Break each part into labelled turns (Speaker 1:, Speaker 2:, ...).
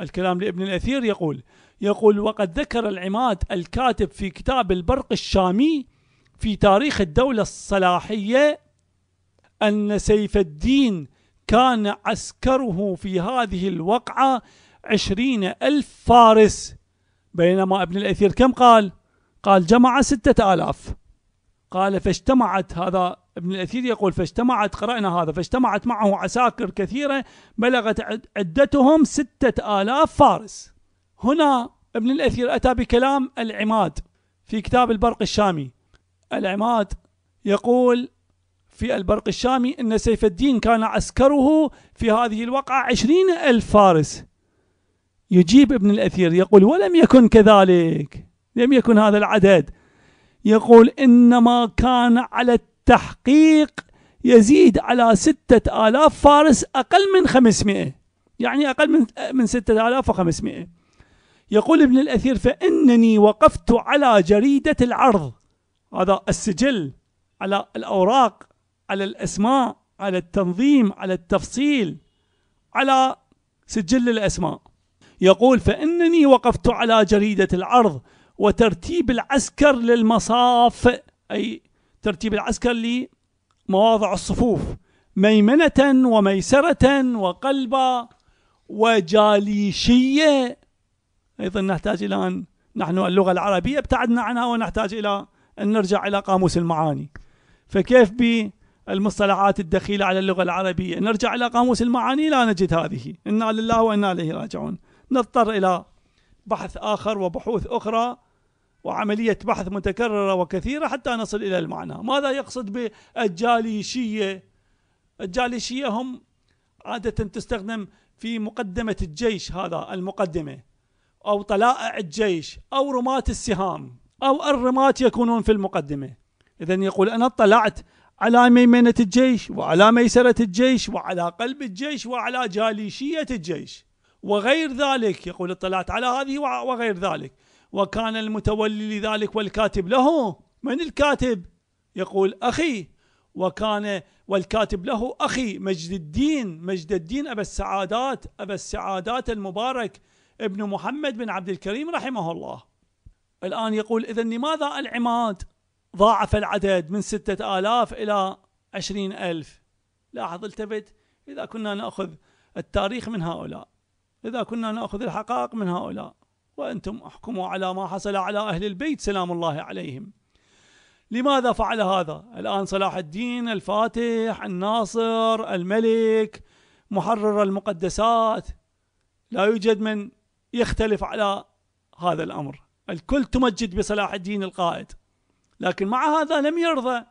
Speaker 1: الكلام لابن الأثير يقول يقول وقد ذكر العماد الكاتب في كتاب البرق الشامي في تاريخ الدولة الصلاحية أن سيف الدين كان عسكره في هذه الوقعة عشرين ألف فارس بينما ابن الأثير كم قال؟ قال جمع ستة آلاف قال فاجتمعت هذا ابن الأثير يقول فاجتمعت قرأنا هذا فاجتمعت معه عساكر كثيرة بلغت عدتهم ستة آلاف فارس هنا ابن الأثير أتى بكلام العماد في كتاب البرق الشامي العماد يقول في البرق الشامي أن سيف الدين كان عسكره في هذه الوقعة عشرين ألف فارس يجيب ابن الأثير يقول ولم يكن كذلك لم يكن هذا العدد يقول إنما كان على التحقيق يزيد على ستة آلاف فارس أقل من خمسمائة يعني أقل من من ستة آلاف وخمسمائة يقول ابن الأثير فإنني وقفت على جريدة العرض هذا السجل على الأوراق على الأسماء على التنظيم على التفصيل على سجل الأسماء يقول فإنني وقفت على جريدة العرض وترتيب العسكر للمصاف أي ترتيب العسكر لمواضع الصفوف ميمنة وميسرة وقلبا وجاليشية أيضا نحتاج إلى أن نحن اللغة العربية ابتعدنا عنها ونحتاج إلى أن نرجع إلى قاموس المعاني فكيف بالمصطلحات الدخيلة على اللغة العربية نرجع إلى قاموس المعاني لا نجد هذه إنا لله وإنا إليه راجعون نضطر إلى بحث آخر وبحوث أخرى وعملية بحث متكررة وكثيرة حتى نصل إلى المعنى ماذا يقصد بالجاليشية الجاليشية هم عادة تستخدم في مقدمة الجيش هذا المقدمة أو طلائع الجيش أو رماة السهام أو الرماة يكونون في المقدمة إذا يقول أنا اطلعت على ميمنة الجيش وعلى ميسرة الجيش وعلى قلب الجيش وعلى جاليشية الجيش وغير ذلك يقول اطلعت على هذه وغير ذلك وكان المتولي لذلك والكاتب له من الكاتب يقول أخي وكان والكاتب له أخي مجد الدين مجد الدين أبا السعادات أبا السعادات المبارك ابن محمد بن عبد الكريم رحمه الله الآن يقول إذا لماذا العماد ضاعف العدد من ستة آلاف إلى عشرين ألف لاحظ التفت إذا كنا نأخذ التاريخ من هؤلاء إذا كنا نأخذ الحقائق من هؤلاء وأنتم احكموا على ما حصل على أهل البيت سلام الله عليهم لماذا فعل هذا؟ الآن صلاح الدين الفاتح الناصر الملك محرر المقدسات لا يوجد من يختلف على هذا الأمر الكل تمجد بصلاح الدين القائد لكن مع هذا لم يرضى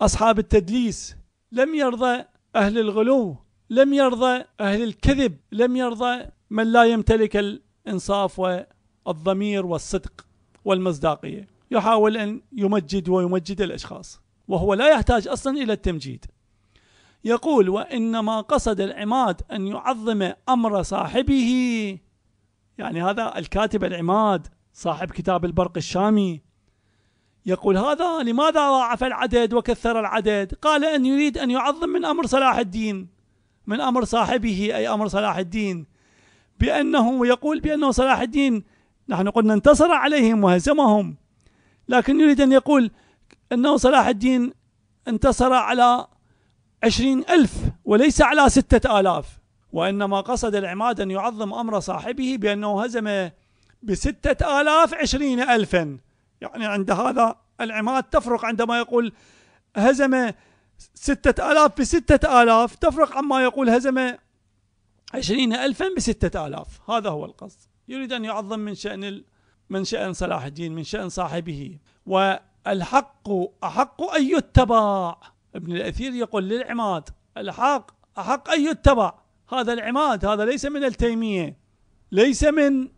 Speaker 1: أصحاب التدليس لم يرضى أهل الغلو لم يرضى أهل الكذب لم يرضى من لا يمتلك الإنصاف و الضمير والصدق والمصداقية يحاول أن يمجد ويمجد الأشخاص وهو لا يحتاج أصلا إلى التمجيد يقول وإنما قصد العماد أن يعظم أمر صاحبه يعني هذا الكاتب العماد صاحب كتاب البرق الشامي يقول هذا لماذا ضاعف العدد وكثر العدد قال أن يريد أن يعظم من أمر صلاح الدين من أمر صاحبه أي أمر صلاح الدين بأنه يقول بأنه صلاح الدين نحن قلنا انتصر عليهم وهزمهم لكن يريد أن يقول أنه صلاح الدين انتصر على عشرين ألف وليس على ستة آلاف وإنما قصد العماد أن يعظم أمر صاحبه بأنه هزم بستة آلاف عشرين ألفا يعني عند هذا العماد تفرق عندما يقول هزم ستة آلاف بستة آلاف تفرق عما يقول هزم عشرين ألفا بستة آلاف هذا هو القصد يريد أن يعظم من شأن من شأن صلاح الدين من شأن صاحبه والحق أحق أن يتبع ابن الأثير يقول للعماد الحق أحق أن يتبع هذا العماد هذا ليس من التيمية ليس من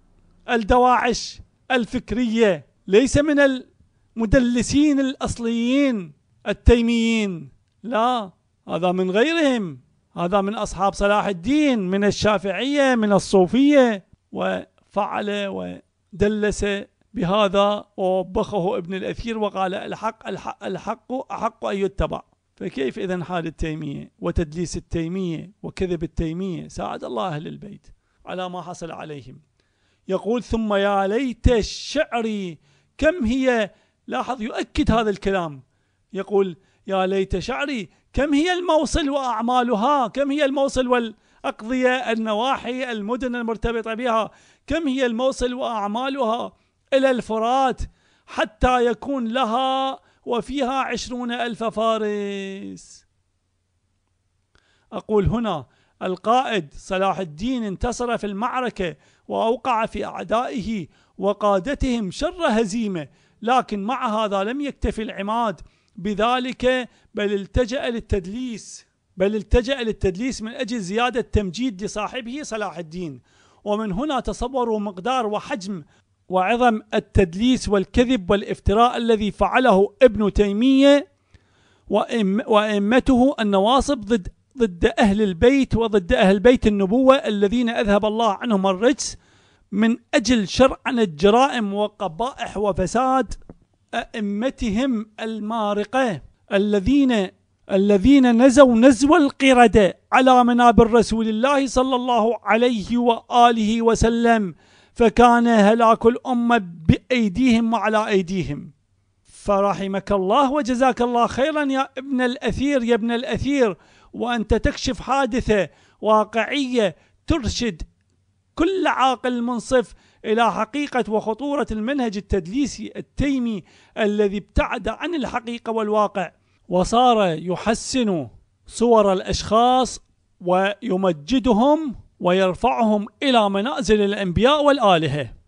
Speaker 1: الدواعش الفكرية ليس من المدلسين الأصليين التيميين لا هذا من غيرهم هذا من أصحاب صلاح الدين من الشافعية من الصوفية و فعل ودلس بهذا ووبخه ابن الأثير وقال الحق الحق, الحق أحق أن يتبع فكيف إذا حال التيمية وتدليس التيمية وكذب التيمية ساعد الله أهل البيت على ما حصل عليهم يقول ثم يا ليت شعري كم هي لاحظ يؤكد هذا الكلام يقول يا ليت شعري كم هي الموصل وأعمالها كم هي الموصل والأقضية النواحي المدن المرتبطة بها كم هي الموصل وأعمالها إلى الفرات حتى يكون لها وفيها عشرون ألف فارس أقول هنا القائد صلاح الدين انتصر في المعركة وأوقع في أعدائه وقادتهم شر هزيمة لكن مع هذا لم يكتفي العماد بذلك بل التجأ للتدليس بل التجأ للتدليس من أجل زيادة تمجيد لصاحبه صلاح الدين ومن هنا تصوروا مقدار وحجم وعظم التدليس والكذب والافتراء الذي فعله ابن تيمية وأئمته النواصب ضد ضد أهل البيت وضد أهل بيت النبوة الذين أذهب الله عنهم الرجس من أجل شرعنة جرائم وقبائح وفساد أئمتهم المارقة الذين الذين نزوا نزو القردة على منابر رسول الله صلى الله عليه وآله وسلم فكان هلاك الأمة بأيديهم وعلى أيديهم فرحمك الله وجزاك الله خيرا يا ابن الأثير يا ابن الأثير وأنت تكشف حادثة واقعية ترشد كل عاقل منصف إلى حقيقة وخطورة المنهج التدليسي التيمي الذي ابتعد عن الحقيقة والواقع وصار يحسن صور الأشخاص ويمجدهم ويرفعهم إلى منازل الأنبياء والآلهة